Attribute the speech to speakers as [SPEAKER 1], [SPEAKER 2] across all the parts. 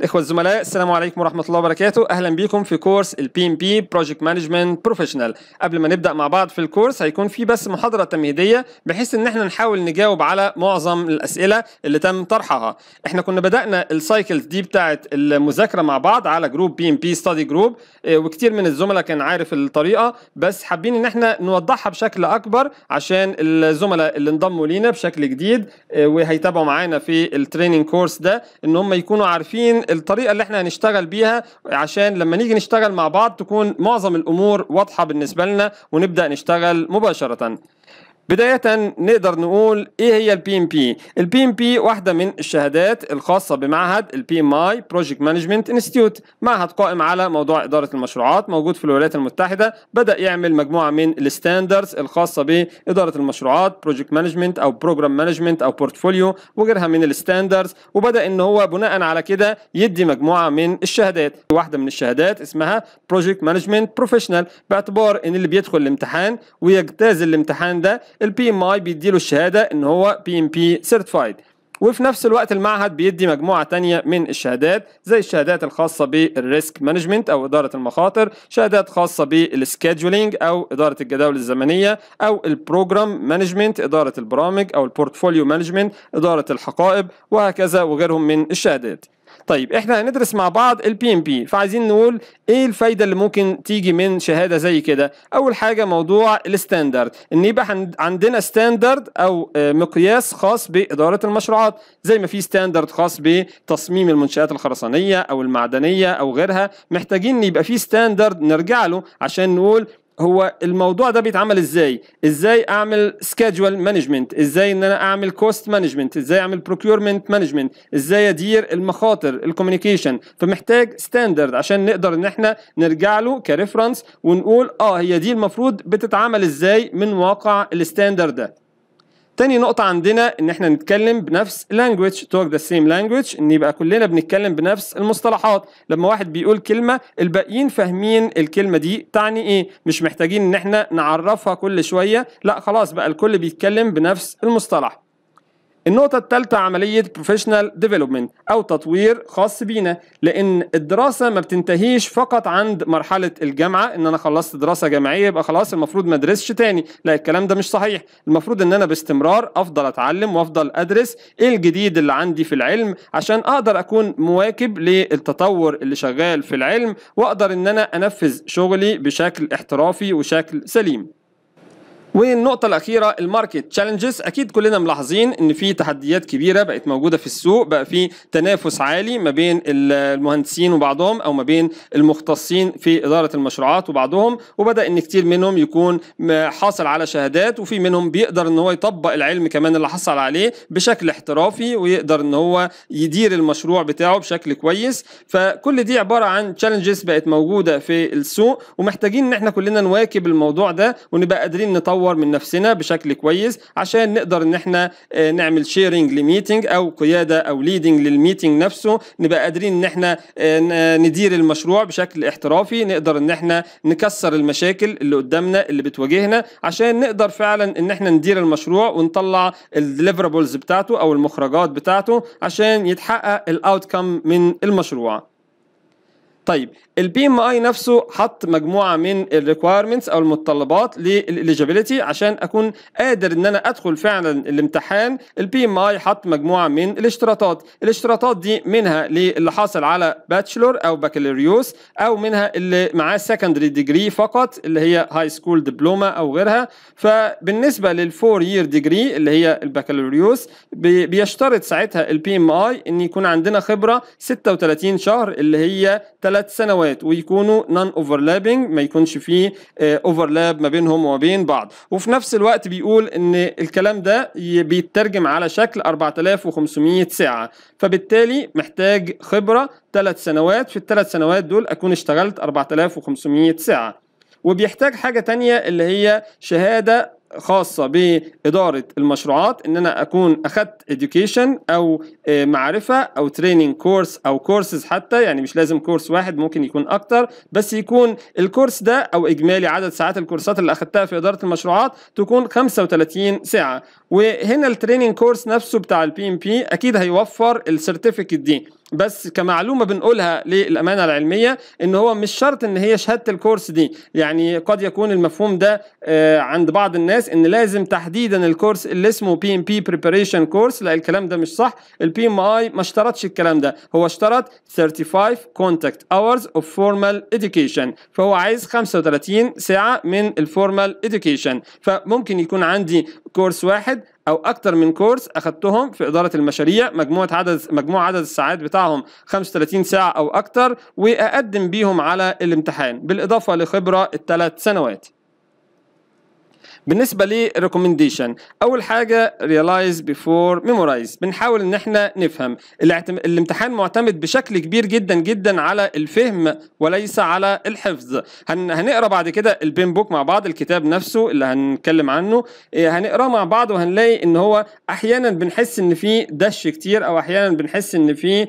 [SPEAKER 1] إخوة الزملاء السلام عليكم ورحمه الله وبركاته اهلا بيكم في كورس البي ام بي بروجكت مانجمنت بروفيشنال قبل ما نبدا مع بعض في الكورس هيكون في بس محاضره تمهيديه بحيث ان احنا نحاول نجاوب على معظم الاسئله اللي تم طرحها احنا كنا بدانا السايكلز دي بتاعه المذاكره مع بعض على جروب بي ام بي ستادي جروب وكتير من الزملاء كان عارف الطريقه بس حابين ان احنا نوضحها بشكل اكبر عشان الزملاء اللي انضموا لينا بشكل جديد آه، وهيتابعوا معانا في التريننج كورس ده ان هم يكونوا عارفين الطريقه اللي احنا هنشتغل بيها عشان لما نيجي نشتغل مع بعض تكون معظم الامور واضحه بالنسبه لنا ونبدا نشتغل مباشره بداية نقدر نقول ايه هي البي ام بي البي ام بي واحدة من الشهادات الخاصة بمعهد البي ام اي بروجكت مانجمنت انستيتيوت معهد قائم على موضوع إدارة المشروعات موجود في الولايات المتحدة بدأ يعمل مجموعة من الستاندرز الخاصة بإدارة المشروعات بروجكت مانجمنت او بروجرام مانجمنت او بورتفوليو وغيرها من الستاندرز وبدأ ان هو بناء على كده يدي مجموعة من الشهادات واحدة من الشهادات اسمها بروجكت مانجمنت بروفيشنال باعتبار ان اللي بيدخل الامتحان ويجتاز الامتحان ده البي ام اي بيدي له الشهاده ان هو بي ام بي سيرتيفايد وفي نفس الوقت المعهد بيدي مجموعه تانية من الشهادات زي الشهادات الخاصه بالريسك مانجمنت او اداره المخاطر شهادات خاصه بالسكيدجولينج او اداره الجداول الزمنيه او البروجرام مانجمنت اداره البرامج او البورتفوليو مانجمنت اداره الحقائب وهكذا وغيرهم من الشهادات طيب احنا هندرس مع بعض البي ام بي فعايزين نقول ايه الفايده اللي ممكن تيجي من شهاده زي كده اول حاجه موضوع الستاندرد ان يبقى عندنا ستاندرد او آه، مقياس خاص باداره المشروعات زي ما في ستاندرد خاص بتصميم المنشات الخرسانيه او المعدنيه او غيرها محتاجين يبقى في ستاندرد نرجع له عشان نقول هو الموضوع ده بيتعمل ازاي ازاي اعمل سكادجول مانجمنت ازاي ان انا اعمل كوست مانجمنت ازاي اعمل بروكيورمنت مانجمنت ازاي ادير المخاطر الكوميونيكيشن فمحتاج ستاندرد عشان نقدر ان احنا نرجع له كريفرنس ونقول اه هي دي المفروض بتتعمل ازاي من واقع الستاندرد ده تاني نقطة عندنا إن إحنا نتكلم بنفس language talk the same language إن يبقى كلنا بنتكلم بنفس المصطلحات لما واحد بيقول كلمة الباقيين فاهمين الكلمة دي تعني إيه مش محتاجين إن إحنا نعرفها كل شوية لا خلاص بقى الكل بيتكلم بنفس المصطلح النقطة الثالثة عملية بروفيشنال ديفلوبمنت أو تطوير خاص بينا لأن الدراسة ما بتنتهيش فقط عند مرحلة الجامعة إن أنا خلصت دراسة جامعية يبقى خلاص المفروض ما أدرسش تاني لا الكلام ده مش صحيح المفروض إن أنا باستمرار أفضل أتعلم وأفضل أدرس إيه الجديد اللي عندي في العلم عشان أقدر أكون مواكب للتطور اللي شغال في العلم وأقدر إن أنا أنفذ شغلي بشكل احترافي وشكل سليم والنقطة الأخيرة الماركت تشالنجز أكيد كلنا ملاحظين إن في تحديات كبيرة بقت موجودة في السوق بقى في تنافس عالي ما بين المهندسين وبعضهم أو ما بين المختصين في إدارة المشروعات وبعضهم وبدأ إن كتير منهم يكون حاصل على شهادات وفي منهم بيقدر إن هو يطبق العلم كمان اللي حصل عليه بشكل احترافي ويقدر إن هو يدير المشروع بتاعه بشكل كويس فكل دي عبارة عن تشالنجز بقت موجودة في السوق ومحتاجين إن إحنا كلنا نواكب الموضوع ده ونبقى قادرين نطور نطور من نفسنا بشكل كويس عشان نقدر ان احنا آه، نعمل شيرنج لميتنج او قياده او ليدنج للميتنج نفسه نبقى قادرين ان احنا آه، ندير المشروع بشكل احترافي نقدر ان احنا نكسر المشاكل اللي قدامنا اللي بتواجهنا عشان نقدر فعلا ان احنا ندير المشروع ونطلع الديليفرابلز بتاعته او المخرجات بتاعته عشان يتحقق الاوتكم من المشروع طيب البي ام اي نفسه حط مجموعه من الريكويرمنتس او المتطلبات للاليجيبيليتي عشان اكون قادر ان انا ادخل فعلا الامتحان البي ام اي حط مجموعه من الاشتراطات الاشتراطات دي منها للي حاصل على باتشلور او بكالوريوس او منها اللي معاه سكندري ديجري فقط اللي هي هاي سكول دبلوما او غيرها فبالنسبه للفور يير ديجري اللي هي البكالوريوس بيشترط ساعتها البي ام اي ان يكون عندنا خبره 36 شهر اللي هي ثلاث سنوات ويكونوا نون اوفرلابنج ما يكونش فيه آه، اوفرلاب ما بينهم وما بين بعض وفي نفس الوقت بيقول ان الكلام ده بيترجم على شكل 4500 ساعه فبالتالي محتاج خبره ثلاث سنوات في الثلاث سنوات دول اكون اشتغلت 4500 ساعه وبيحتاج حاجه تانية اللي هي شهاده خاصه باداره المشروعات ان انا اكون اخذت education او آه، معرفه او تريننج كورس او كورسز حتى يعني مش لازم كورس واحد ممكن يكون اكتر بس يكون الكورس ده او اجمالي عدد ساعات الكورسات اللي اخذتها في اداره المشروعات تكون 35 ساعه وهنا التريننج كورس نفسه بتاع البي ام بي اكيد هيوفر السيرتيفيكت دي بس كمعلومه بنقولها للامانه العلميه ان هو مش شرط ان هي شهاده الكورس دي يعني قد يكون المفهوم ده آه، عند بعض الناس ان لازم تحديدا الكورس اللي اسمه بي ام بي بريباريشن كورس لا الكلام ده مش صح البي ام اي ما اشترطش الكلام ده هو اشترط 35 كونتاكت اورز اوف فورمال education فهو عايز 35 ساعه من الفورمال education فممكن يكون عندي كورس واحد او اكتر من كورس اخذتهم في اداره المشاريع مجموعه عدد مجموع عدد الساعات بتاعهم 35 ساعه او اكتر واقدم بيهم على الامتحان بالاضافه لخبره الثلاث سنوات بالنسبه للريكومنديشن اول حاجه ريلايز بيفور ميمورايز بنحاول ان احنا نفهم الامتحان معتمد بشكل كبير جدا جدا على الفهم وليس على الحفظ هن... هنقرا بعد كده البين بوك مع بعض الكتاب نفسه اللي هنتكلم عنه إيه، هنقراه مع بعض وهنلاقي ان هو احيانا بنحس ان في دش كتير او احيانا بنحس ان في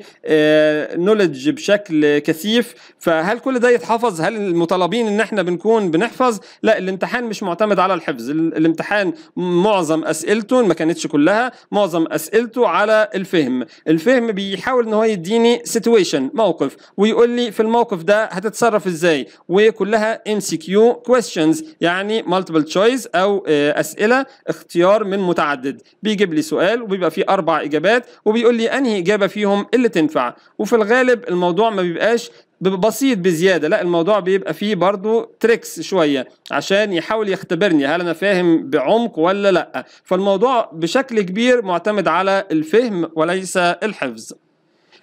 [SPEAKER 1] نولج آه، بشكل كثيف فهل كل ده يتحفظ هل المطالبين ان احنا بنكون بنحفظ لا الامتحان مش معتمد على الحفظ حافظ الامتحان معظم اسئلته ما كانتش كلها معظم اسئلته على الفهم الفهم بيحاول ان هو يديني سيتويشن موقف ويقول لي في الموقف ده هتتصرف ازاي وكلها ام سي كيو كويستشنز يعني مالتيبل تشويس او آه، اسئله اختيار من متعدد بيجيب لي سؤال وبيبقى فيه اربع اجابات وبيقول لي انهي اجابه فيهم اللي تنفع وفي الغالب الموضوع ما بيبقاش بسيط بزياده لا الموضوع بيبقى فيه برضو تريكس شويه عشان يحاول يختبرني هل انا فاهم بعمق ولا لا فالموضوع بشكل كبير معتمد على الفهم وليس الحفظ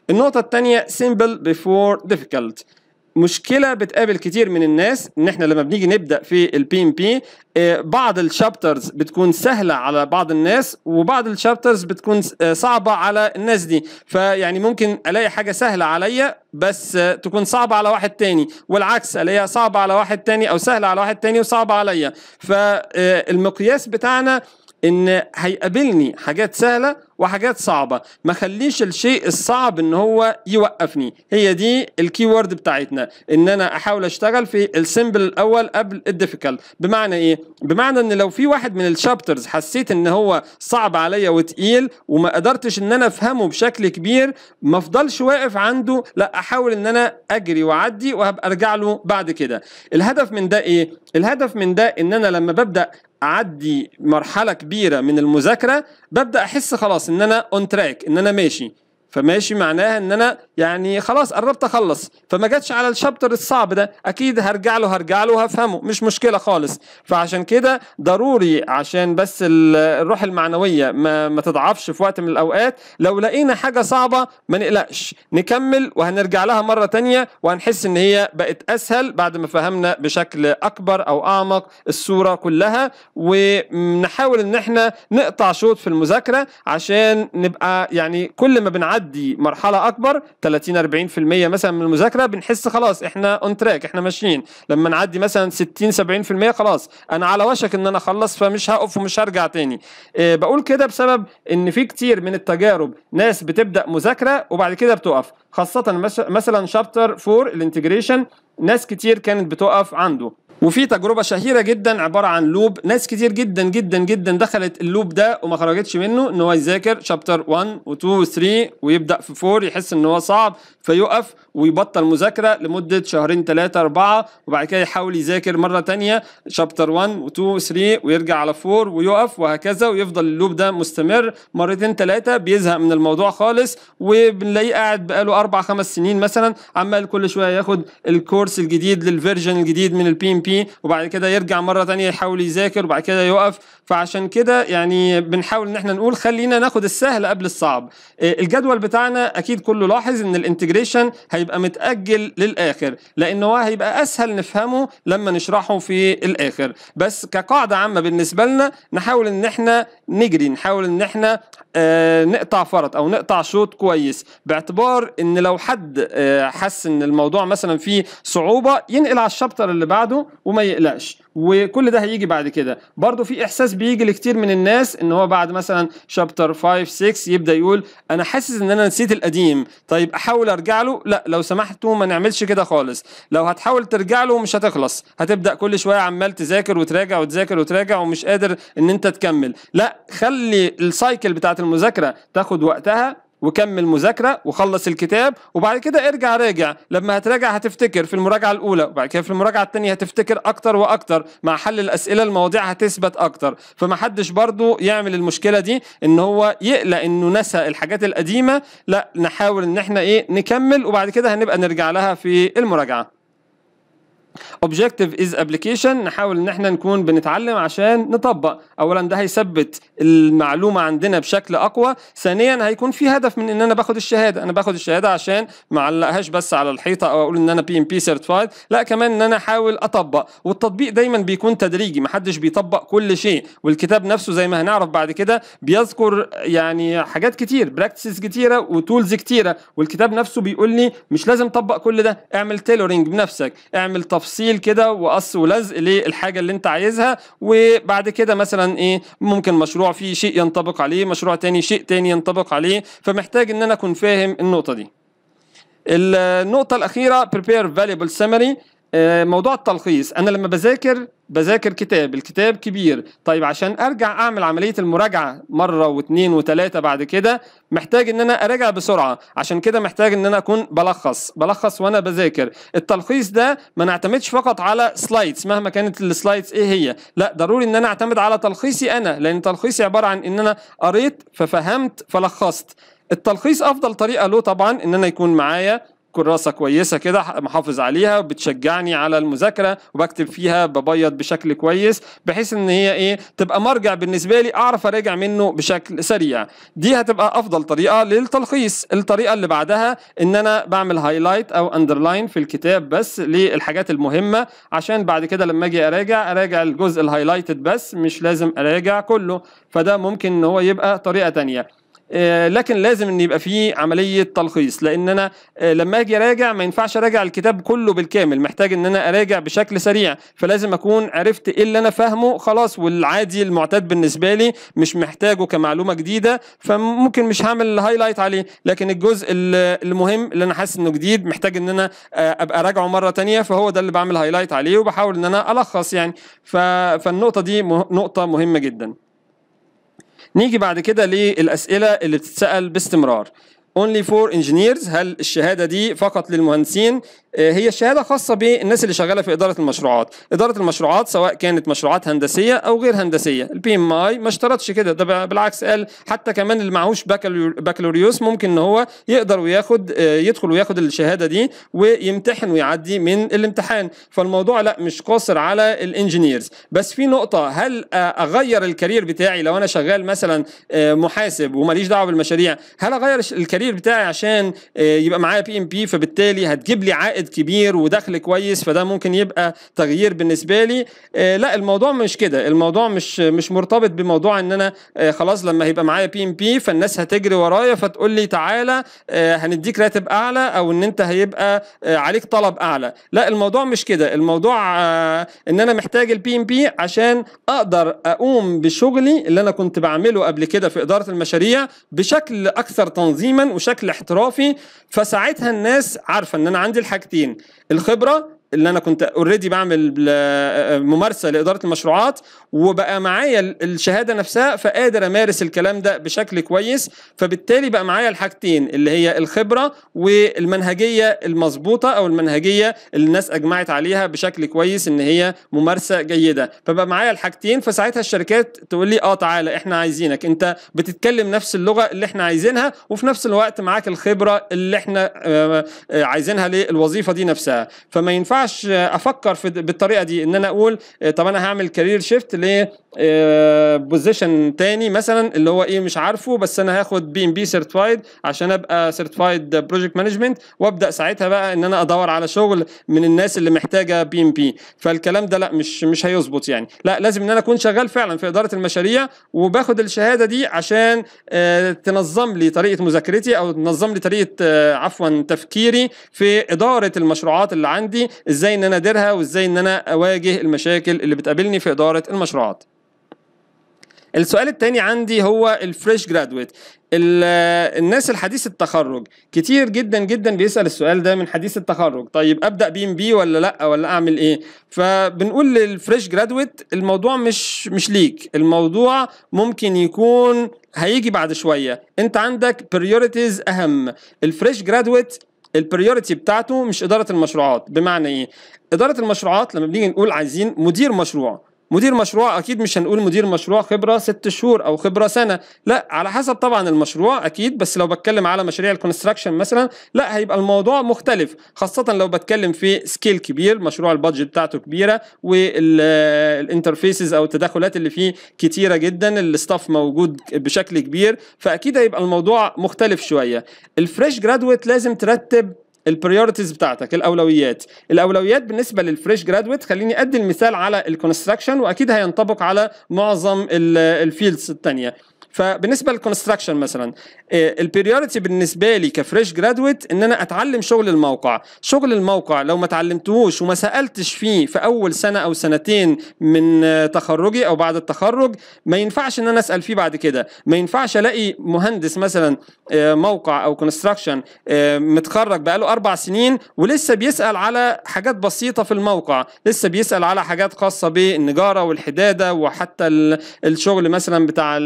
[SPEAKER 1] النقطه الثانيه simple before difficult مشكله بتقابل كتير من الناس ان احنا لما بنيجي نبدا في البي ام آه، بي بعض الشابترز بتكون سهله على بعض الناس وبعض الشابترز بتكون آه، صعبه على الناس دي فيعني ممكن الاقي حاجه سهله عليا بس آه، تكون صعبه على واحد تاني والعكس الاقيها صعبه على واحد تاني او سهله على واحد تاني وصعبه عليا فالمقياس بتاعنا ان هيقابلني حاجات سهله وحاجات صعبه ما خليش الشيء الصعب ان هو يوقفني هي دي الكي وورد بتاعتنا ان انا احاول اشتغل في السمبل الاول قبل الديفيكالت بمعنى ايه بمعنى ان لو في واحد من الشابترز حسيت ان هو صعب عليا وتقيل وما قدرتش ان انا افهمه بشكل كبير ما افضلش واقف عنده لا احاول ان انا اجري واعدي وهبقى ارجع له بعد كده الهدف من ده ايه الهدف من ده ان انا لما ببدا اعدي مرحله كبيره من المذاكره ببدا احس خلاص ان انا اون تراك ان انا ماشي فماشي معناها ان انا يعني خلاص قربت اخلص فما جاتش على الشابتر الصعب ده اكيد هرجع له هرجع له وهفهمه مش مشكله خالص فعشان كده ضروري عشان بس الروح المعنويه ما, ما تضعفش في وقت من الاوقات لو لقينا حاجه صعبه ما نقلقش نكمل وهنرجع لها مره تانية وهنحس ان هي بقت اسهل بعد ما فهمنا بشكل اكبر او اعمق الصوره كلها ونحاول ان احنا نقطع شوط في المذاكره عشان نبقى يعني كل ما بنعدي بنعدي مرحله اكبر 30 40% مثلا من المذاكره بنحس خلاص احنا اون تراك احنا ماشيين لما نعدي مثلا 60 70% خلاص انا على وشك ان انا اخلص فمش هقف ومش هرجع تاني إيه بقول كده بسبب ان في كتير من التجارب ناس بتبدا مذاكره وبعد كده بتقف خاصه مثلا شابتر 4 الانتجريشن ناس كتير كانت بتقف عنده وفي تجربة شهيرة جدا عبارة عن لوب ناس كتير جدا جدا جدا دخلت اللوب ده وما خرجتش منه ان هو يذاكر شابتر 1 و2 و3 ويبدأ في 4 يحس ان هو صعب فيقف ويبطل مذاكرة لمدة شهرين ثلاثة أربعة وبعد كده يحاول يذاكر مرة تانية شابتر 1 و2 و3 ويرجع على 4 ويقف وهكذا ويفضل اللوب ده مستمر مرتين ثلاثة بيزهق من الموضوع خالص وبنلاقيه قاعد بقاله أربع خمس سنين مثلا عمال كل شوية ياخد الكورس الجديد للفيرجن الجديد من البي ام بي فيه وبعد كده يرجع مره ثانيه يحاول يذاكر وبعد كده يقف فعشان كده يعني بنحاول ان احنا نقول خلينا ناخد السهل قبل الصعب آه، الجدول بتاعنا اكيد كله لاحظ ان الانتجريشن هيبقى متاجل للاخر لان هو هيبقى اسهل نفهمه لما نشرحه في الاخر بس كقاعده عامه بالنسبه لنا نحاول ان احنا نجري نحاول ان احنا آه، نقطع فرط او نقطع شوط كويس باعتبار ان لو حد آه، حس ان الموضوع مثلا فيه صعوبه ينقل على الشابتر اللي بعده وما يقلقش وكل ده هيجي بعد كده برضو في احساس بيجي لكتير من الناس ان هو بعد مثلا شابتر 5 6 يبدا يقول انا حاسس ان انا نسيت القديم طيب احاول ارجع له لا لو سمحتوا ما نعملش كده خالص لو هتحاول ترجع له مش هتخلص هتبدا كل شويه عمال تذاكر وتراجع وتذاكر وتراجع ومش قادر ان انت تكمل لا خلي السايكل بتاعت المذاكره تاخد وقتها وكمل مذاكره وخلص الكتاب وبعد كده ارجع راجع لما هتراجع هتفتكر في المراجعه الاولى وبعد كده في المراجعه الثانيه هتفتكر اكتر واكتر مع حل الاسئله المواضيع هتثبت اكتر فمحدش برضو يعمل المشكله دي ان هو يقلق انه نسى الحاجات القديمه لا نحاول ان احنا ايه نكمل وبعد كده هنبقى نرجع لها في المراجعه اوبجكتيف از ابلكيشن نحاول ان احنا نكون بنتعلم عشان نطبق اولا ده هيثبت المعلومه عندنا بشكل اقوى ثانيا هيكون في هدف من ان انا باخد الشهاده انا باخد الشهاده عشان ما علقهاش بس على الحيطه او اقول ان انا بي ام بي سيرتيفايد لا كمان ان انا احاول اطبق والتطبيق دايما بيكون تدريجي محدش بيطبق كل شيء والكتاب نفسه زي ما هنعرف بعد كده بيذكر يعني حاجات كتير براكتسز كتيره وتولز كتيره والكتاب نفسه بيقول لي مش لازم تطبق كل ده اعمل تيلورنج بنفسك اعمل تفصيل تشكيل كده وقص ولزق للحاجه اللي انت عايزها وبعد كده مثلا ايه ممكن مشروع فيه شيء ينطبق عليه مشروع تاني شيء تاني ينطبق عليه فمحتاج ان انا اكون فاهم النقطه دي النقطه الاخيره prepare valuable summary آه، موضوع التلخيص انا لما بذاكر بذاكر كتاب الكتاب كبير طيب عشان ارجع اعمل عمليه المراجعه مره واثنين وثلاثه بعد كده محتاج ان انا اراجع بسرعه عشان كده محتاج ان انا اكون بلخص بلخص وانا بذاكر التلخيص ده ما نعتمدش فقط على سلايدز مهما كانت السلايدز ايه هي لا ضروري ان انا اعتمد على تلخيصي انا لان تلخيصي عباره عن ان انا قريت ففهمت فلخصت التلخيص افضل طريقه له طبعا ان انا يكون معايا كراسه كويسه كده محافظ عليها بتشجعني على المذاكره وبكتب فيها ببيض بشكل كويس بحيث ان هي ايه تبقى مرجع بالنسبه لي اعرف اراجع منه بشكل سريع دي هتبقى افضل طريقه للتلخيص الطريقه اللي بعدها ان انا بعمل هايلايت او اندرلاين في الكتاب بس للحاجات المهمه عشان بعد كده لما اجي اراجع اراجع الجزء الهايلايتد بس مش لازم اراجع كله فده ممكن ان هو يبقى طريقه ثانيه آه، لكن لازم ان يبقى في عمليه تلخيص لان انا آه، لما اجي اراجع ما ينفعش اراجع الكتاب كله بالكامل محتاج ان انا اراجع بشكل سريع فلازم اكون عرفت ايه اللي انا فاهمه خلاص والعادي المعتاد بالنسبه لي مش محتاجه كمعلومه جديده فممكن مش هعمل هايلايت عليه لكن الجزء المهم اللي انا حاسس انه جديد محتاج ان انا آه، ابقى راجعه مره تانية فهو ده اللي بعمل هايلايت عليه وبحاول ان انا الخص يعني فالنقطه دي نقطه مهمه جدا نيجي بعد كده للاسئله اللي بتتسال باستمرار اونلي فور انجينيرز هل الشهاده دي فقط للمهندسين آه، هي الشهاده خاصه بالناس اللي شغاله في اداره المشروعات اداره المشروعات سواء كانت مشروعات هندسيه او غير هندسيه البي ام اي ما اشترطش كده ده بالعكس قال حتى كمان اللي معهوش بكالوريوس ممكن ان هو يقدر وياخد آه، يدخل وياخد الشهاده دي ويمتحن ويعدي من الامتحان فالموضوع لا مش قاصر على الانجينيرز بس في نقطه هل اغير الكارير بتاعي لو انا شغال مثلا آه، محاسب وماليش دعوه بالمشاريع هل اغير الكارير الكارير بتاعي عشان آه، يبقى معايا بي ام بي فبالتالي هتجيب لي عائد كبير ودخل كويس فده ممكن يبقى تغيير بالنسبه لي آه، لا الموضوع مش كده الموضوع مش مش مرتبط بموضوع ان انا آه، خلاص لما هيبقى معايا بي ام بي فالناس هتجري ورايا فتقول لي تعالى هنديك راتب اعلى او ان انت هيبقى عليك طلب اعلى لا الموضوع مش كده الموضوع ان انا محتاج البي ام بي عشان اقدر اقوم بشغلي اللي انا كنت بعمله قبل كده في اداره المشاريع بشكل اكثر تنظيما وشكل احترافي فساعتها الناس عارفه ان انا عندي الحاجتين الخبره اللي انا كنت اوريدي بعمل ممارسه لاداره المشروعات وبقى معايا الشهاده نفسها فقادر امارس الكلام ده بشكل كويس فبالتالي بقى معايا الحاجتين اللي هي الخبره والمنهجيه المظبوطه او المنهجيه اللي الناس اجمعت عليها بشكل كويس ان هي ممارسه جيده فبقى معايا الحاجتين فساعتها الشركات تقول لي اه تعالى احنا عايزينك انت بتتكلم نفس اللغه اللي احنا عايزينها وفي نفس الوقت معاك الخبره اللي احنا آه، آه، عايزينها للوظيفه دي نفسها فما ينفعش ينفعش افكر في بالطريقه دي ان انا اقول آه، طب انا هعمل كارير شيفت ل بوزيشن آه، تاني مثلا اللي هو ايه مش عارفه بس انا هاخد بي ام بي سيرتفايد عشان ابقى سيرتفايد بروجكت مانجمنت وابدا ساعتها بقى ان انا ادور على شغل من الناس اللي محتاجه بي ام بي فالكلام ده لا مش مش هيظبط يعني لا لازم ان انا اكون شغال فعلا في اداره المشاريع وباخد الشهاده دي عشان آه، تنظم لي طريقه مذاكرتي او تنظم لي طريقه عفوا تفكيري في اداره المشروعات اللي عندي ازاي ان انا اديرها وازاي ان انا اواجه المشاكل اللي بتقابلني في اداره المشروعات السؤال الثاني عندي هو الفريش جرادويت الناس الحديث التخرج كتير جدا جدا بيسال السؤال ده من حديث التخرج طيب ابدا بي ام بي ولا لا ولا اعمل ايه فبنقول للفريش جرادويت الموضوع مش مش ليك الموضوع ممكن يكون هيجي بعد شويه انت عندك بريوريتيز اهم الفريش جرادويت البريوريتي بتاعته مش اداره المشروعات بمعنى ايه اداره المشروعات لما بنيجي نقول عايزين مدير مشروع مدير مشروع اكيد مش هنقول مدير مشروع خبره ست شهور او خبره سنه لا على حسب طبعا المشروع اكيد بس لو بتكلم على مشاريع الكونستراكشن مثلا لا هيبقى الموضوع مختلف خاصه لو بتكلم في سكيل كبير مشروع البادجت بتاعته كبيره والانترفيسز او التدخلات اللي فيه كتيره جدا الستاف موجود بشكل كبير فاكيد هيبقى الموضوع مختلف شويه الفريش جرادويت لازم ترتب البريورتيز بتاعتك الاولويات الاولويات بالنسبه للفريش جرادويت خليني ادي المثال على الكونستراكشن واكيد هينطبق على معظم الفيلدز الثانيه فبالنسبه للكونستراكشن مثلا إيه، البريوريتي بالنسبه لي كفريش جرادويت ان انا اتعلم شغل الموقع شغل الموقع لو ما اتعلمتهوش وما سالتش فيه في اول سنه او سنتين من تخرجي او بعد التخرج ما ينفعش ان انا اسال فيه بعد كده ما ينفعش الاقي مهندس مثلا إيه، موقع او كونستراكشن إيه، متخرج بقاله اربع سنين ولسه بيسال على حاجات بسيطه في الموقع لسه بيسال على حاجات خاصه بالنجاره والحداده وحتى الشغل مثلا بتاع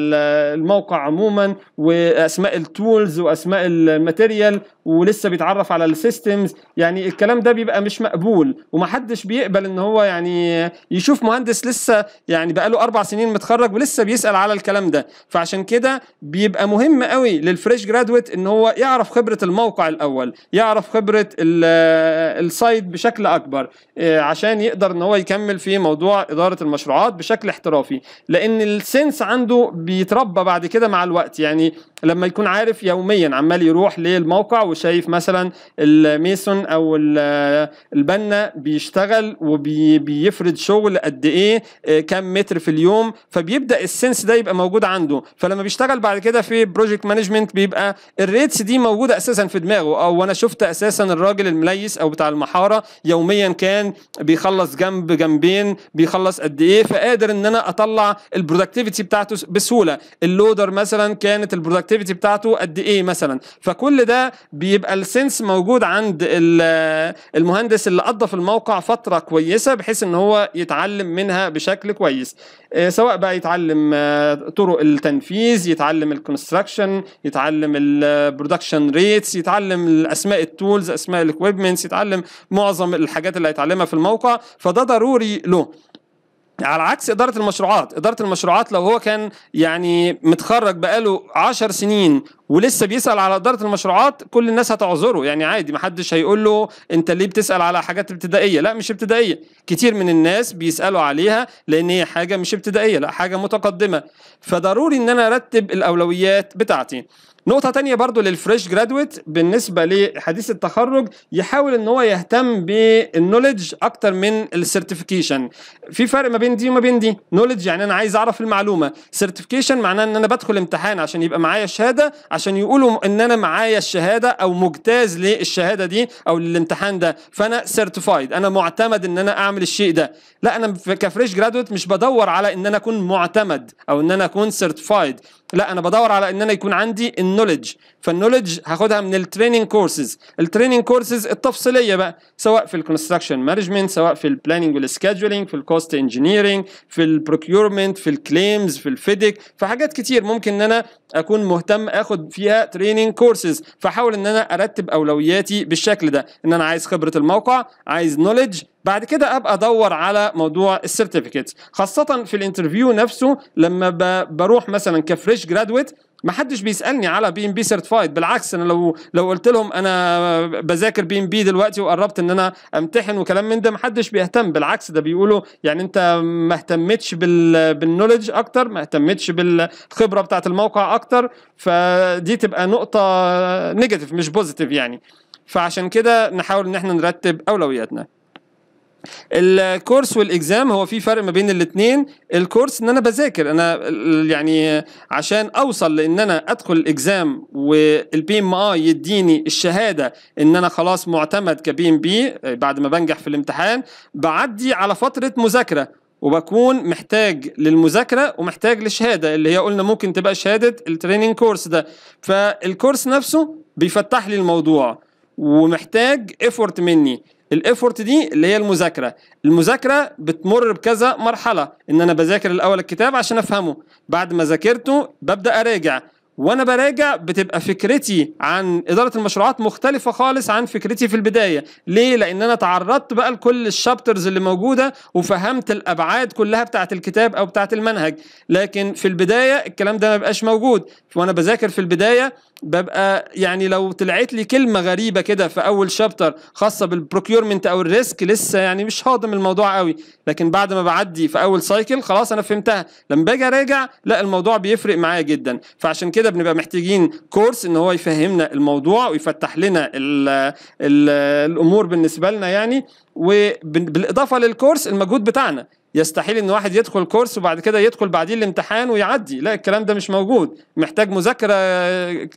[SPEAKER 1] الموقع عموما واسماء التولز واسماء الماتيريال ولسه بيتعرف على السيستمز يعني الكلام ده بيبقى مش مقبول ومحدش بيقبل ان هو يعني يشوف مهندس لسه يعني بقاله اربع سنين متخرج ولسه بيسال على الكلام ده فعشان كده بيبقى مهم قوي للفريش جرادويت ان هو يعرف خبره الموقع الاول يعرف خبره السايت آه، بشكل اكبر آه، عشان يقدر ان هو يكمل في موضوع اداره المشروعات بشكل احترافي لان السنس عنده بيتربى بعد كده مع الوقت يعني لما يكون عارف يوميا عمال يروح للموقع شايف مثلا الميسون او البنا بيشتغل وبيفرد شغل قد ايه آه، كم متر في اليوم فبيبدا السنس ده يبقى موجود عنده فلما بيشتغل بعد كده في بروجكت مانجمنت بيبقى الريتس دي موجوده اساسا في دماغه او انا شفت اساسا الراجل المليس او بتاع المحاره يوميا كان بيخلص جنب جنبين بيخلص قد ايه فقادر ان انا اطلع البرودكتيفيتي بتاعته بسهوله اللودر مثلا كانت البرودكتيفيتي بتاعته قد ايه مثلا فكل ده بيبقى السنس موجود عند المهندس اللي قضى في الموقع فتره كويسه بحيث ان هو يتعلم منها بشكل كويس آه، سواء بقى يتعلم آه، طرق التنفيذ يتعلم الكونستراكشن يتعلم البرودكشن ريتس يتعلم اسماء التولز اسماء الاكويبمنتس يتعلم معظم الحاجات اللي هيتعلمها في الموقع فده ضروري له على عكس إدارة المشروعات إدارة المشروعات لو هو كان يعني متخرج بقاله عشر سنين ولسه بيسال على اداره المشروعات كل الناس هتعذره يعني عادي محدش هيقول له انت ليه بتسال على حاجات ابتدائيه لا مش ابتدائيه كتير من الناس بيسالوا عليها لان هي حاجه مش ابتدائيه لا حاجه متقدمه فضروري ان انا ارتب الاولويات بتاعتي نقطه تانية برضو للفريش جرادويت بالنسبه لحديث التخرج يحاول ان هو يهتم بالنولج اكتر من السيرتيفيكيشن في فرق ما بين دي وما بين دي نولج يعني انا عايز اعرف المعلومه سيرتيفيكيشن معناه ان انا بدخل امتحان عشان يبقى معايا شهاده عشان يقولوا ان انا معايا الشهاده او مجتاز للشهاده دي او للامتحان ده فانا سيرتيفايد انا معتمد ان انا اعمل الشيء ده لا انا كفريش جرادويت مش بدور على ان انا اكون معتمد او ان انا اكون سيرتيفايد لا انا بدور على ان انا يكون عندي النولج فالنولج هاخدها من التريننج كورسز التريننج كورسز التفصيليه بقى سواء في الكونستراكشن مانجمنت سواء في البلاننج والسكادجولينج في الكوست انجينيرنج في البروكيورمنت في الكليمز في الفيدك في حاجات كتير ممكن ان انا اكون مهتم اخد فيها تريننج كورسز فاحاول ان انا ارتب اولوياتي بالشكل ده ان انا عايز خبره الموقع عايز نولج بعد كده ابقى ادور على موضوع السيرتيفيكيتس خاصه في الانترفيو نفسه لما بروح مثلا كفريش جرادويت ما حدش بيسالني على بي ام بي سيرتيفايد بالعكس انا لو لو قلت لهم انا بذاكر بي ام بي دلوقتي وقربت ان انا امتحن وكلام من ده ما حدش بيهتم بالعكس ده بيقولوا يعني انت ما اهتمتش بالنولج اكتر ما اهتمتش بالخبره بتاعه الموقع اكتر فدي تبقى نقطه نيجاتيف مش بوزيتيف يعني فعشان كده نحاول ان احنا نرتب اولوياتنا الكورس والاكزام هو في فرق ما بين الاثنين الكورس ان انا بذاكر انا يعني عشان اوصل لان انا ادخل الاكزام والبي ام اي يديني الشهاده ان انا خلاص معتمد كبي ام بي بعد ما بنجح في الامتحان بعدي على فتره مذاكره وبكون محتاج للمذاكره ومحتاج للشهاده اللي هي قلنا ممكن تبقى شهاده التريننج كورس ده فالكورس نفسه بيفتح لي الموضوع ومحتاج افورت مني الايفورت دي اللي هي المذاكره المذاكره بتمر بكذا مرحله ان انا بذاكر الاول الكتاب عشان افهمه بعد ما ذاكرته ببدا اراجع وانا براجع بتبقى فكرتي عن اداره المشروعات مختلفه خالص عن فكرتي في البدايه ليه لان انا تعرضت بقى لكل الشابترز اللي موجوده وفهمت الابعاد كلها بتاعه الكتاب او بتاعه المنهج لكن في البدايه الكلام ده ما بقاش موجود وانا بذاكر في البدايه ببقى يعني لو طلعت لي كلمه غريبه كده في اول شابتر خاصه بالبروكيورمنت او الريسك لسه يعني مش هاضم الموضوع قوي لكن بعد ما بعدي في اول سايكل خلاص انا فهمتها لما باجي اراجع لا الموضوع بيفرق معايا جدا فعشان كده بنبقى محتاجين كورس ان هو يفهمنا الموضوع ويفتح لنا الـ الـ الامور بالنسبه لنا يعني وبالاضافه للكورس المجهود بتاعنا يستحيل ان واحد يدخل كورس وبعد كده يدخل بعديه الامتحان ويعدي لا الكلام ده مش موجود محتاج مذاكره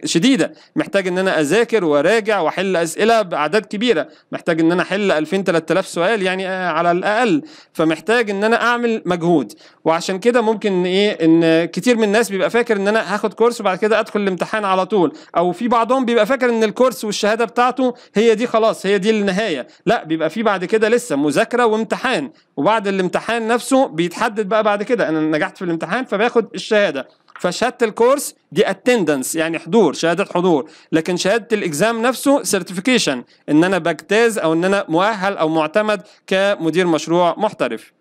[SPEAKER 1] شديده محتاج ان انا اذاكر وراجع واحل اسئله باعداد كبيره محتاج ان انا احل 2000 3000 سؤال يعني آه، على الاقل فمحتاج ان انا اعمل مجهود وعشان كده ممكن ايه ان كتير من الناس بيبقى فاكر ان انا هاخد كورس وبعد كده ادخل الامتحان على طول او في بعضهم بيبقى فاكر ان الكورس والشهاده بتاعته هي دي خلاص هي دي النهايه لا بيبقى في بعد كده لسه مذاكره وامتحان وبعد الامتحان نفسه بيتحدد بقى بعد كده انا نجحت في الامتحان فباخد الشهاده فشهاده الكورس دي اتندنس يعني حضور شهاده حضور لكن شهاده الاكزام نفسه سيرتيفيكيشن ان انا بجتاز او ان انا مؤهل او معتمد كمدير مشروع محترف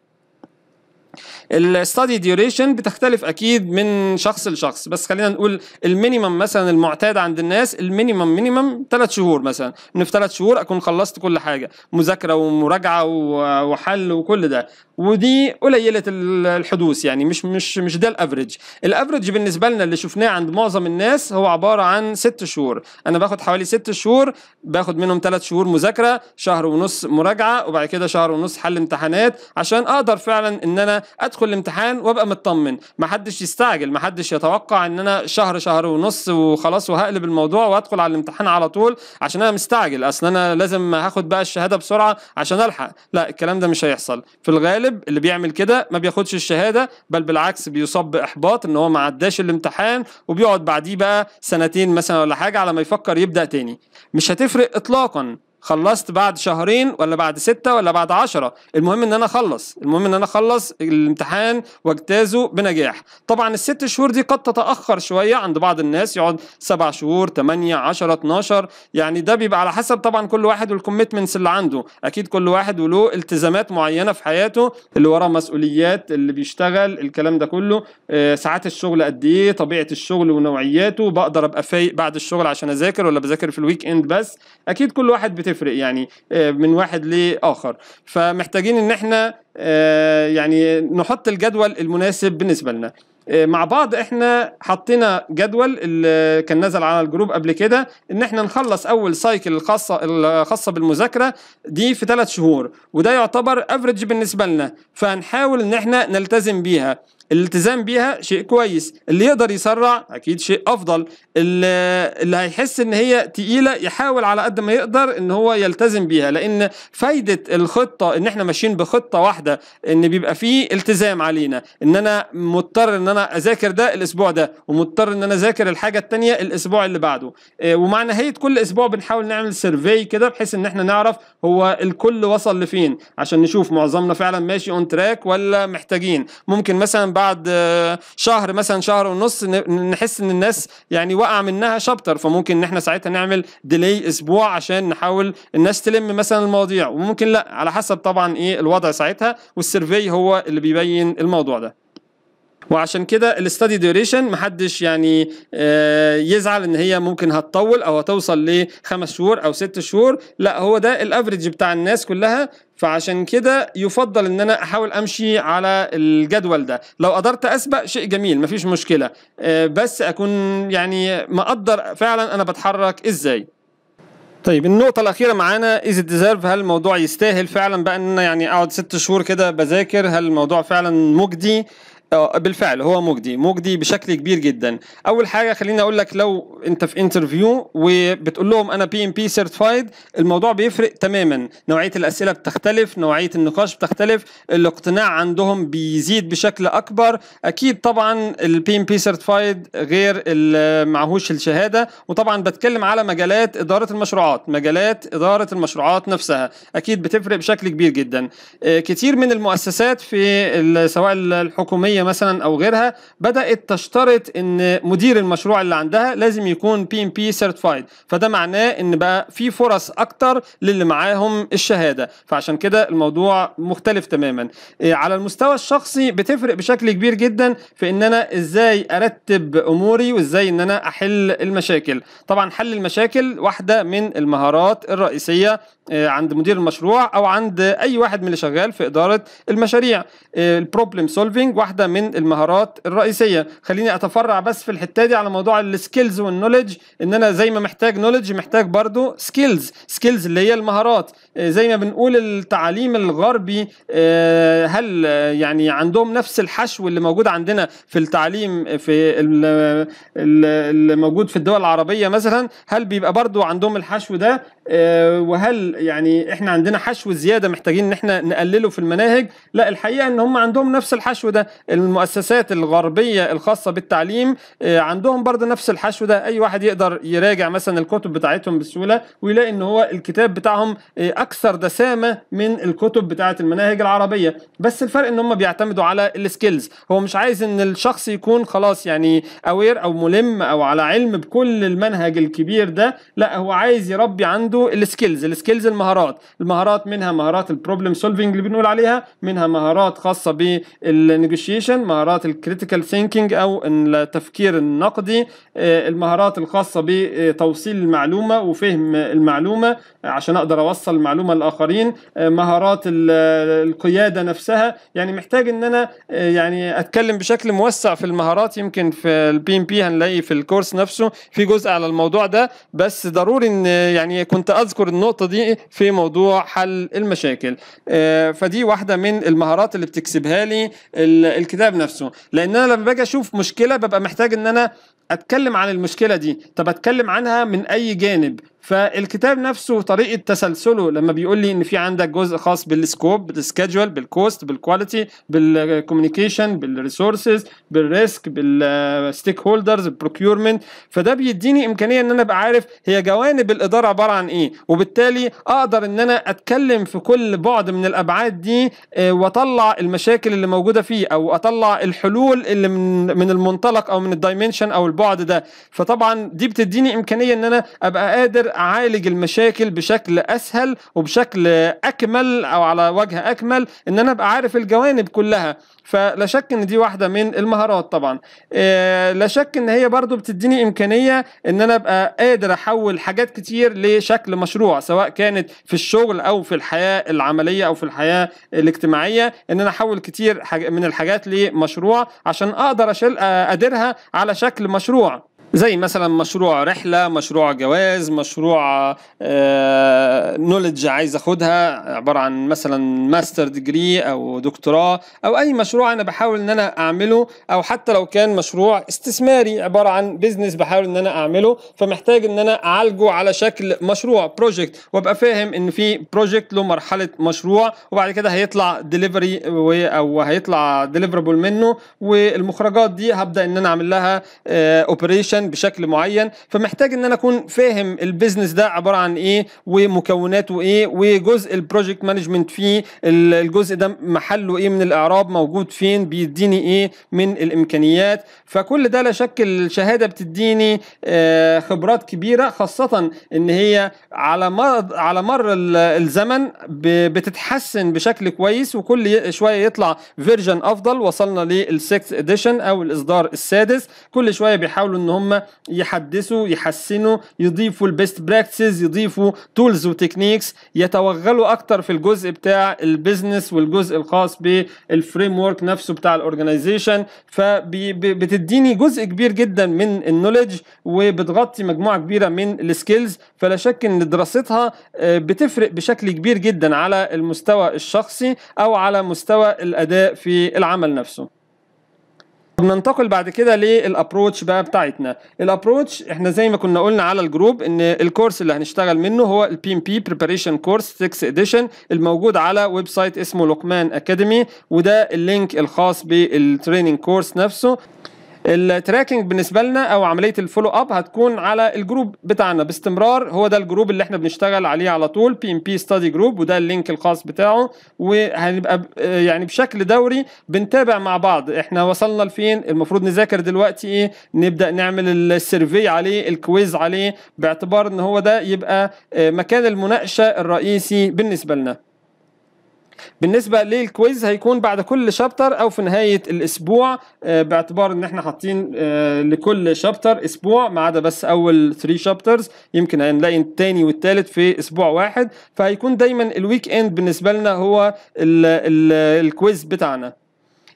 [SPEAKER 1] الستادي ديوريشن بتختلف اكيد من شخص لشخص بس خلينا نقول المينيمم مثلا المعتاد عند الناس المينيمم مينيمم ثلاث شهور مثلا ان في ثلاث شهور اكون خلصت كل حاجه مذاكره ومراجعه وحل وكل ده ودي قليله الحدوث يعني مش مش مش ده الافرج الافرج بالنسبه لنا اللي شفناه عند معظم الناس هو عباره عن ست شهور انا باخد حوالي ست شهور باخد منهم ثلاث شهور مذاكره شهر ونص مراجعه وبعد كده شهر ونص حل امتحانات عشان اقدر فعلا ان انا ادخل الامتحان وابقى مطمن ما حدش يستعجل ما حدش يتوقع ان انا شهر شهر ونص وخلاص وهقلب الموضوع وادخل على الامتحان على طول عشان انا مستعجل اصل انا لازم هاخد بقى الشهاده بسرعه عشان الحق لا الكلام ده مش هيحصل في الغالب اللي بيعمل كده ما بياخدش الشهاده بل بالعكس بيصاب باحباط ان هو ما عداش الامتحان وبيقعد بعديه بقى سنتين مثلا ولا حاجه على ما يفكر يبدا تاني مش هتفرق اطلاقا خلصت بعد شهرين ولا بعد ستة ولا بعد عشرة المهم ان انا اخلص المهم ان انا اخلص الامتحان واجتازه بنجاح طبعا الست شهور دي قد تتاخر شويه عند بعض الناس يقعد سبع شهور تمانية 10 12 يعني ده بيبقى على حسب طبعا كل واحد والكوميتمنتس اللي عنده اكيد كل واحد وله التزامات معينه في حياته اللي وراه مسؤوليات اللي بيشتغل الكلام ده كله آه، ساعات الشغل قد ايه طبيعه الشغل ونوعياته بقدر ابقى فايق بعد الشغل عشان اذاكر ولا بذاكر في الويك اند بس اكيد كل واحد بتفرق بتفرق يعني آه، من واحد لاخر فمحتاجين ان احنا آه، يعني نحط الجدول المناسب بالنسبه لنا آه، مع بعض احنا حطينا جدول اللي كان نزل على الجروب قبل كده ان احنا نخلص اول سايكل الخاصه الخاصه بالمذاكره دي في ثلاث شهور وده يعتبر افريج بالنسبه لنا فهنحاول ان احنا نلتزم بيها الالتزام بيها شيء كويس اللي يقدر يسرع اكيد شيء افضل اللي هيحس ان هي تقيله يحاول على قد ما يقدر ان هو يلتزم بيها لان فايده الخطه ان احنا ماشيين بخطه واحده ان بيبقى فيه التزام علينا ان انا مضطر ان انا اذاكر ده الاسبوع ده ومضطر ان انا اذاكر الحاجه الثانيه الاسبوع اللي بعده آه، ومع نهايه كل اسبوع بنحاول نعمل سيرفي كده بحيث ان احنا نعرف هو الكل وصل لفين عشان نشوف معظمنا فعلا ماشي اون تراك ولا محتاجين ممكن مثلا بعد آه، شهر مثلا شهر ونص نحس ان الناس يعني وقع منها شابتر فممكن ان احنا ساعتها نعمل ديلي اسبوع عشان نحاول الناس تلم مثلا المواضيع وممكن لا على حسب طبعا ايه الوضع ساعتها والسيرفي هو اللي بيبين الموضوع ده وعشان كده الاستادي ديوريشن محدش يعني آه، يزعل ان هي ممكن هتطول او هتوصل لخمس شهور او ست شهور لا هو ده الافريج بتاع الناس كلها فعشان كده يفضل ان انا احاول امشي على الجدول ده لو قدرت اسبق شيء جميل مفيش مشكله آه، بس اكون يعني مقدر فعلا انا بتحرك ازاي طيب النقطة الأخيرة معانا إز ديزيرف هل الموضوع يستاهل فعلا بقى إن يعني أقعد ست شهور كده بذاكر هل الموضوع فعلا مجدي اه بالفعل هو مجدي مجدي بشكل كبير جدا اول حاجه خليني اقول لك لو انت في انترفيو وبتقول لهم انا بي ام بي سيرتيفايد الموضوع بيفرق تماما نوعيه الاسئله بتختلف نوعيه النقاش بتختلف الاقتناع عندهم بيزيد بشكل اكبر اكيد طبعا البي ام بي سيرتيفايد غير معهوش الشهاده وطبعا بتكلم على مجالات اداره المشروعات مجالات اداره المشروعات نفسها اكيد بتفرق بشكل كبير جدا آه، كتير من المؤسسات في سواء الحكوميه الحكوميه مثلا او غيرها بدات تشترط ان مدير المشروع اللي عندها لازم يكون بي ام بي سيرتيفايد فده معناه ان بقى في فرص اكتر للي معاهم الشهاده فعشان كده الموضوع مختلف تماما إيه، على المستوى الشخصي بتفرق بشكل كبير جدا في ان انا ازاي ارتب اموري وازاي ان انا احل المشاكل طبعا حل المشاكل واحده من المهارات الرئيسيه إيه، عند مدير المشروع او عند اي واحد من اللي شغال في اداره المشاريع البروبلم إيه، سولفينج واحده من المهارات الرئيسيه خليني اتفرع بس في الحته دي على موضوع السكيلز والنولج ان انا زي ما محتاج نولج محتاج برضو سكيلز سكيلز اللي هي المهارات زي ما بنقول التعليم الغربي آه، هل يعني عندهم نفس الحشو اللي موجود عندنا في التعليم في اللي موجود في الدول العربية مثلا هل بيبقى برضو عندهم الحشو ده آه، وهل يعني احنا عندنا حشو زيادة محتاجين ان احنا نقلله في المناهج لا الحقيقة ان هم عندهم نفس الحشو ده المؤسسات الغربية الخاصة بالتعليم آه، عندهم برضو نفس الحشو ده اي واحد يقدر يراجع مثلا الكتب بتاعتهم بسهولة ويلاقي ان هو الكتاب بتاعهم اكثر دسامه من الكتب بتاعه المناهج العربيه بس الفرق ان هم بيعتمدوا على السكيلز هو مش عايز ان الشخص يكون خلاص يعني اوير او ملم او على علم بكل المنهج الكبير ده لا هو عايز يربي عنده السكيلز السكيلز المهارات المهارات منها مهارات البروبلم سولفنج اللي بنقول عليها منها مهارات خاصه بالنيجوشيشن مهارات الكريتيكال ثينكينج او التفكير النقدي آه، المهارات الخاصه بتوصيل المعلومه وفهم المعلومه عشان اقدر اوصل المعلومه المعلومه للاخرين آه، مهارات القياده نفسها يعني محتاج ان انا آه، يعني اتكلم بشكل موسع في المهارات يمكن في البي ام بي هنلاقي في الكورس نفسه في جزء على الموضوع ده بس ضروري ان آه، يعني كنت اذكر النقطه دي في موضوع حل المشاكل فدي واحده من المهارات اللي بتكسبها لي الكتاب نفسه لان انا لما باجي اشوف مشكله ببقى محتاج ان انا اتكلم عن المشكله دي طب اتكلم عنها من اي جانب فالكتاب نفسه طريقه تسلسله لما بيقول لي ان في عندك جزء خاص بالسكوب بالسكجول بالكوست بالكواليتي بالكوميونيكيشن بالريسورسز بالريسك بالستيك هولدرز بالبروكيورمنت فده بيديني امكانيه ان انا ابقى عارف هي جوانب الاداره عباره عن ايه وبالتالي اقدر ان انا اتكلم في كل بعد من الابعاد دي آه، واطلع المشاكل اللي موجوده فيه او اطلع الحلول اللي من من المنطلق او من الدايمنشن او البعد ده فطبعا دي بتديني امكانيه ان انا ابقى قادر اعالج المشاكل بشكل اسهل وبشكل اكمل او على وجه اكمل ان انا ابقى عارف الجوانب كلها فلا شك ان دي واحده من المهارات طبعا آه، لا شك ان هي برضو بتديني امكانيه ان انا ابقى قادر احول حاجات كتير لشكل مشروع سواء كانت في الشغل او في الحياه العمليه او في الحياه الاجتماعيه ان انا احول كتير من الحاجات لمشروع عشان اقدر اشيل آه، اديرها على شكل مشروع زي مثلا مشروع رحلة مشروع جواز مشروع نولج آه، عايز اخدها عبارة عن مثلا ماستر ديجري او دكتوراه او اي مشروع انا بحاول ان انا اعمله او حتى لو كان مشروع استثماري عبارة عن بيزنس بحاول ان انا اعمله فمحتاج ان انا اعالجه على شكل مشروع بروجكت وابقى فاهم ان في بروجكت له مرحلة مشروع وبعد كده هيطلع ديليفري او هيطلع ديليفربل منه والمخرجات دي هبدأ ان انا اعمل لها اوبريشن آه، برودكشن بشكل معين فمحتاج ان انا اكون فاهم البيزنس ده عباره عن ايه ومكوناته ايه وجزء البروجكت مانجمنت فيه الجزء ده محله ايه من الاعراب موجود فين بيديني ايه من الامكانيات فكل ده لا شك الشهاده بتديني آه، خبرات كبيره خاصه ان هي على مر على مر الزمن بتتحسن بشكل كويس وكل شويه يطلع فيرجن افضل وصلنا للسكس اديشن او الاصدار السادس كل شويه بيحاولوا ان هم هم يحدثوا يحسنوا يضيفوا البيست براكتسز يضيفوا تولز وتكنيكس يتوغلوا اكتر في الجزء بتاع البيزنس والجزء الخاص بالفريم ورك نفسه بتاع الاورجنايزيشن فبتديني جزء كبير جدا من النولج وبتغطي مجموعه كبيره من السكيلز فلا شك ان دراستها آه، بتفرق بشكل كبير جدا على المستوى الشخصي او على مستوى الاداء في العمل نفسه بننتقل بعد كده للابروتش بقى بتاعتنا الابروتش احنا زي ما كنا قلنا على الجروب ان الكورس اللي هنشتغل منه هو البي ام بي بريبريشن كورس 6 اديشن الموجود على ويب سايت اسمه لقمان اكاديمي وده اللينك الخاص بالتريننج كورس نفسه التراكنج بالنسبه لنا او عمليه الفولو اب هتكون على الجروب بتاعنا باستمرار هو ده الجروب اللي احنا بنشتغل عليه على طول بي ام بي ستادي جروب وده اللينك الخاص بتاعه وهنبقى يعني بشكل دوري بنتابع مع بعض احنا وصلنا لفين المفروض نذاكر دلوقتي ايه نبدا نعمل السيرفي عليه الكويز عليه باعتبار ان هو ده يبقى آه، مكان المناقشه الرئيسي بالنسبه لنا بالنسبة للكويز هيكون بعد كل شابتر أو في نهاية الأسبوع آه، باعتبار إن إحنا حاطين آه، لكل شابتر أسبوع ما عدا بس أول 3 شابترز يمكن هنلاقي التاني والتالت في أسبوع واحد فهيكون دايما الويك إند بالنسبة لنا هو الكويز بتاعنا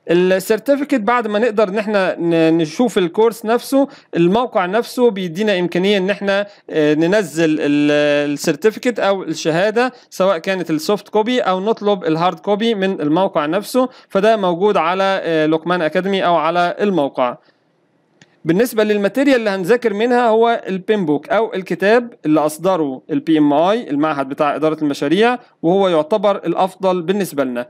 [SPEAKER 1] السيرتيفيكت بعد ما نقدر ان احنا نشوف الكورس نفسه الموقع نفسه بيدينا امكانيه ان احنا آه، ننزل السيرتيفيكت او الشهاده سواء كانت السوفت كوبي او نطلب الهارد كوبي من الموقع نفسه فده موجود على آه، لوكمان اكاديمي او على الموقع بالنسبه للماتيريال اللي هنذاكر منها هو البين بوك او الكتاب اللي اصدره البي ام اي المعهد بتاع اداره المشاريع وهو يعتبر الافضل بالنسبه لنا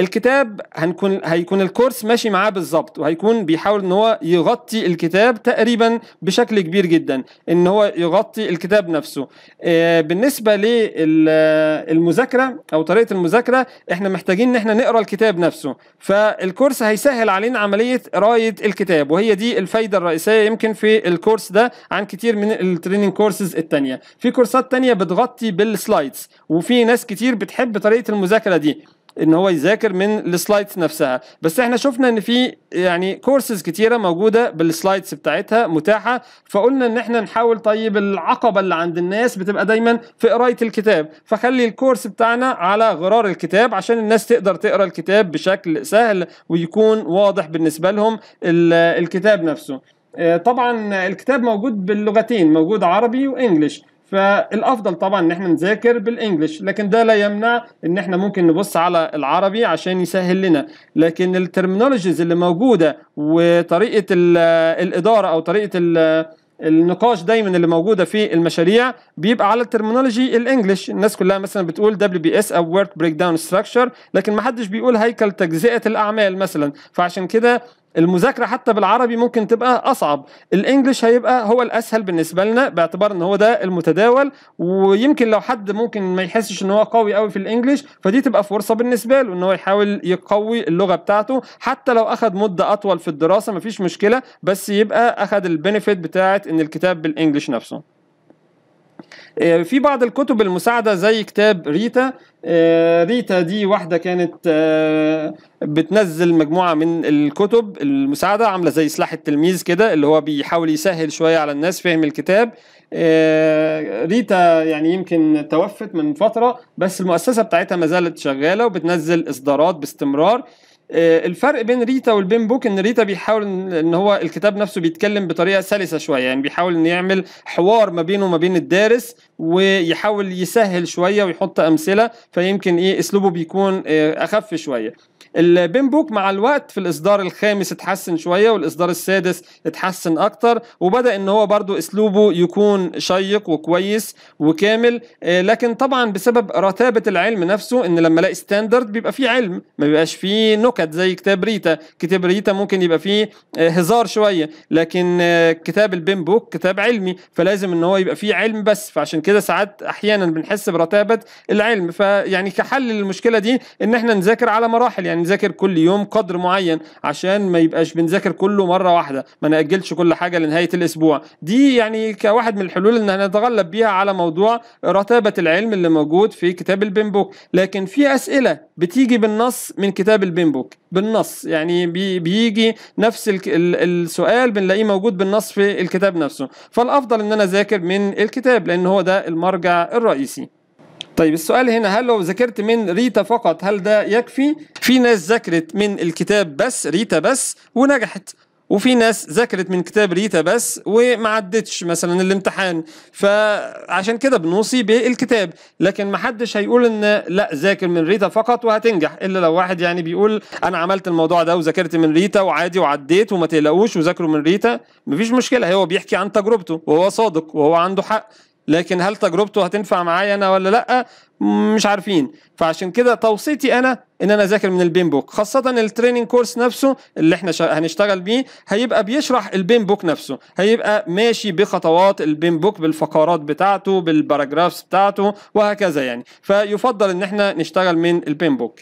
[SPEAKER 1] الكتاب هنكون هيكون الكورس ماشي معاه بالظبط وهيكون بيحاول ان هو يغطي الكتاب تقريبا بشكل كبير جدا ان هو يغطي الكتاب نفسه آه، بالنسبه للمذاكره او طريقه المذاكره احنا محتاجين ان احنا نقرا الكتاب نفسه فالكورس هيسهل علينا عمليه قرايه الكتاب وهي دي الفايده الرئيسيه الرئيسيه يمكن في الكورس ده عن كتير من التريننج كورسز التانيه في كورسات تانيه بتغطي بالسلايدز وفي ناس كتير بتحب طريقه المذاكره دي ان هو يذاكر من السلايدز نفسها بس احنا شفنا ان في يعني كورسز كتيره موجوده بالسلايدز بتاعتها متاحه فقلنا ان احنا نحاول طيب العقبه اللي عند الناس بتبقى دايما في قرايه الكتاب فخلي الكورس بتاعنا على غرار الكتاب عشان الناس تقدر تقرا الكتاب بشكل سهل ويكون واضح بالنسبه لهم الكتاب نفسه آه، طبعا الكتاب موجود باللغتين موجود عربي وانجليش فالافضل طبعا ان احنا نذاكر بالانجلش لكن ده لا يمنع ان احنا ممكن نبص على العربي عشان يسهل لنا لكن الترمينولوجيز اللي موجوده وطريقه الاداره او طريقه النقاش دايما اللي موجوده في المشاريع بيبقى على الترمينولوجي الانجليش الناس كلها مثلا بتقول دبليو بي اس او ورك بريك داون ستراكشر لكن ما حدش بيقول هيكل تجزئه الاعمال مثلا فعشان كده المذاكره حتى بالعربي ممكن تبقى اصعب الانجليش هيبقى هو الاسهل بالنسبه لنا باعتبار ان هو ده المتداول ويمكن لو حد ممكن ما يحسش ان هو قوي قوي في الانجليش فدي تبقى فرصه بالنسبه له ان هو يحاول يقوي اللغه بتاعته حتى لو اخذ مده اطول في الدراسه مفيش مشكله بس يبقى اخذ البنفيت بتاعه ان الكتاب بالانجليش نفسه آه، في بعض الكتب المساعدة زي كتاب ريتا آه، ريتا دي واحدة كانت آه، بتنزل مجموعة من الكتب المساعدة عاملة زي سلاح التلميذ كده اللي هو بيحاول يسهل شوية على الناس فهم الكتاب ريتا يعني يمكن توفت من فترة بس المؤسسة بتاعتها ما زالت شغالة وبتنزل إصدارات باستمرار آه، الفرق بين ريتا والبين بوك ان ريتا بيحاول ان هو الكتاب نفسه بيتكلم بطريقه سلسه شويه يعني بيحاول ان يعمل حوار ما بينه وما بين الدارس ويحاول يسهل شويه ويحط امثله فيمكن ايه اسلوبه بيكون آه، اخف شويه البين بوك مع الوقت في الاصدار الخامس اتحسن شويه والاصدار السادس اتحسن اكتر وبدا ان هو برضو اسلوبه يكون شيق وكويس وكامل آه، لكن طبعا بسبب رتابه العلم نفسه ان لما الاقي ستاندرد بيبقى فيه علم ما بيبقاش فيه نكت زي كتاب ريتا كتاب ريتا ممكن يبقى فيه آه، هزار شويه لكن آه، كتاب البين بوك كتاب علمي فلازم ان هو يبقى فيه علم بس فعشان كده ساعات احيانا بنحس برتابه العلم فيعني كحل للمشكله دي ان احنا نذاكر على مراحل يعني بنذاكر كل يوم قدر معين عشان ما يبقاش بنذاكر كله مره واحده ما ناجلش كل حاجه لنهايه الاسبوع دي يعني كواحد من الحلول ان نتغلب بيها على موضوع رتابه العلم اللي موجود في كتاب البنبوك لكن في اسئله بتيجي بالنص من كتاب البنبوك بالنص يعني بي بيجي نفس السؤال بنلاقيه موجود بالنص في الكتاب نفسه فالافضل ان انا اذاكر من الكتاب لان هو ده المرجع الرئيسي طيب السؤال هنا هل لو ذاكرت من ريتا فقط هل ده يكفي؟ في ناس ذاكرت من الكتاب بس ريتا بس ونجحت وفي ناس ذاكرت من كتاب ريتا بس وما عدتش مثلا الامتحان فعشان كده بنوصي بالكتاب لكن ما حدش هيقول ان لا ذاكر من ريتا فقط وهتنجح الا لو واحد يعني بيقول انا عملت الموضوع ده وذاكرت من ريتا وعادي وعديت وما تقلقوش وذاكروا من ريتا مفيش مشكله هو بيحكي عن تجربته وهو صادق وهو عنده حق لكن هل تجربته هتنفع معايا انا ولا لا مش عارفين فعشان كده توصيتي انا ان انا اذاكر من البين بوك خاصه التريننج كورس نفسه اللي احنا هنشتغل بيه هيبقى بيشرح البين بوك نفسه هيبقى ماشي بخطوات البين بوك بالفقرات بتاعته بالباراجرافز بتاعته وهكذا يعني فيفضل ان احنا نشتغل من البين بوك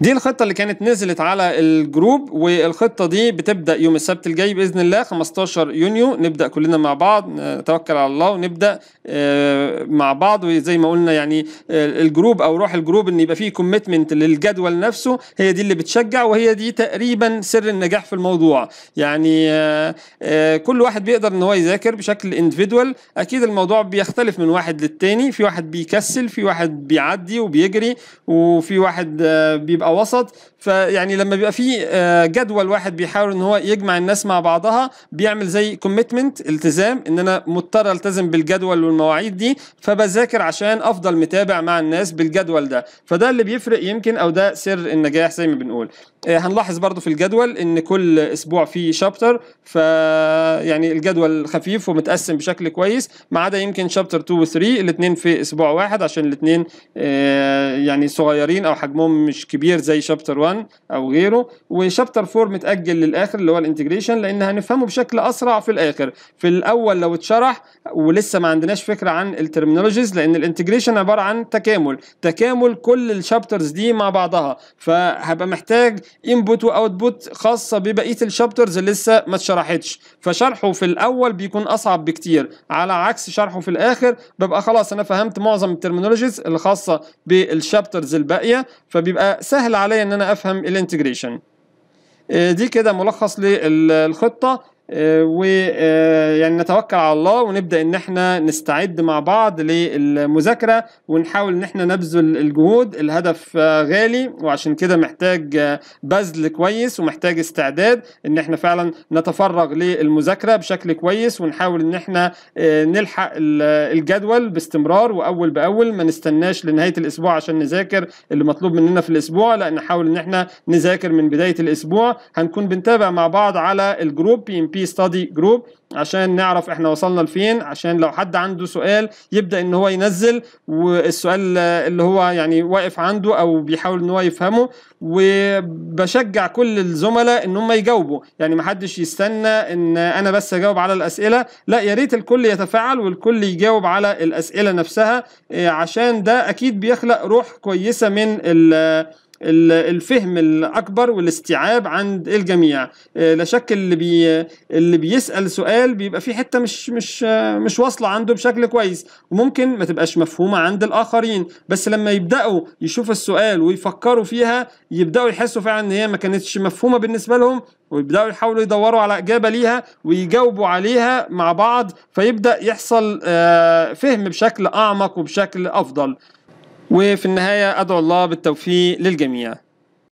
[SPEAKER 1] دي الخطه اللي كانت نزلت على الجروب والخطه دي بتبدا يوم السبت الجاي باذن الله 15 يونيو نبدا كلنا مع بعض نتوكل على الله ونبدا آه، مع بعض وزي ما قلنا يعني آه، الجروب او روح الجروب ان يبقى فيه كوميتمنت للجدول نفسه هي دي اللي بتشجع وهي دي تقريبا سر النجاح في الموضوع يعني آه، كل واحد بيقدر ان هو يذاكر بشكل اندفيدوال اكيد الموضوع بيختلف من واحد للتاني في واحد بيكسل في واحد بيعدي وبيجري وفي واحد بيبقى بيبقى وسط فيعني لما بيبقى في آه، جدول واحد بيحاول ان هو يجمع الناس مع بعضها بيعمل زي كوميتمنت التزام ان انا مضطر التزم بالجدول والمواعيد دي فبذاكر عشان افضل متابع مع الناس بالجدول ده فده اللي بيفرق يمكن او ده سر النجاح زي ما بنقول آه، هنلاحظ برضو في الجدول ان كل اسبوع في شابتر ف يعني الجدول خفيف ومتقسم بشكل كويس ما عدا يمكن شابتر 2 و 3 الاثنين في اسبوع واحد عشان الاثنين آه، يعني صغيرين او حجمهم مش كبير زي شابتر 1 او غيره وشابتر 4 متاجل للاخر اللي هو الانتجريشن لان هنفهمه بشكل اسرع في الاخر في الاول لو اتشرح ولسه ما عندناش فكره عن الترمينولوجيز لان الانتجريشن عباره عن تكامل تكامل كل الشابترز دي مع بعضها فهبقى محتاج انبوت واوتبوت خاصه ببقيه الشابترز لسه ما اتشرحتش فشرحه في الاول بيكون اصعب بكتير على عكس شرحه في الاخر ببقى خلاص انا فهمت معظم الترمينولوجيز الخاصه بالشابترز الباقيه فبيبقى سهل عليا ان انا افهم الانتجريشن آه، دي كده ملخص للخطه آه، ويعني آه، نتوكل على الله ونبدا ان احنا نستعد مع بعض للمذاكره ونحاول ان احنا نبذل الجهود الهدف آه، غالي وعشان كده محتاج بذل كويس ومحتاج استعداد ان احنا فعلا نتفرغ للمذاكره بشكل كويس ونحاول ان احنا نلحق الجدول باستمرار واول باول ما نستناش لنهايه الاسبوع عشان نذاكر اللي مطلوب مننا في الاسبوع لا نحاول ان احنا نذاكر من بدايه الاسبوع هنكون بنتابع مع بعض على الجروب بي ام بي في ستادي جروب عشان نعرف احنا وصلنا لفين عشان لو حد عنده سؤال يبدا ان هو ينزل والسؤال اللي هو يعني واقف عنده او بيحاول ان هو يفهمه وبشجع كل الزملاء ان هم يجاوبوا يعني ما حدش يستنى ان انا بس اجاوب على الاسئله لا يا ريت الكل يتفاعل والكل يجاوب على الاسئله نفسها إيه، عشان ده اكيد بيخلق روح كويسه من ال الفهم الاكبر والاستيعاب عند الجميع آه، لا شك اللي بي اللي بيسال سؤال بيبقى في حته مش مش مش واصله عنده بشكل كويس وممكن ما تبقاش مفهومه عند الاخرين بس لما يبداوا يشوفوا السؤال ويفكروا فيها يبداوا يحسوا فعلا ان هي ما كانتش مفهومه بالنسبه لهم ويبداوا يحاولوا يدوروا على اجابه ليها ويجاوبوا عليها مع بعض فيبدا يحصل آه، فهم بشكل اعمق وبشكل افضل وفي النهاية أدعو الله بالتوفيق للجميع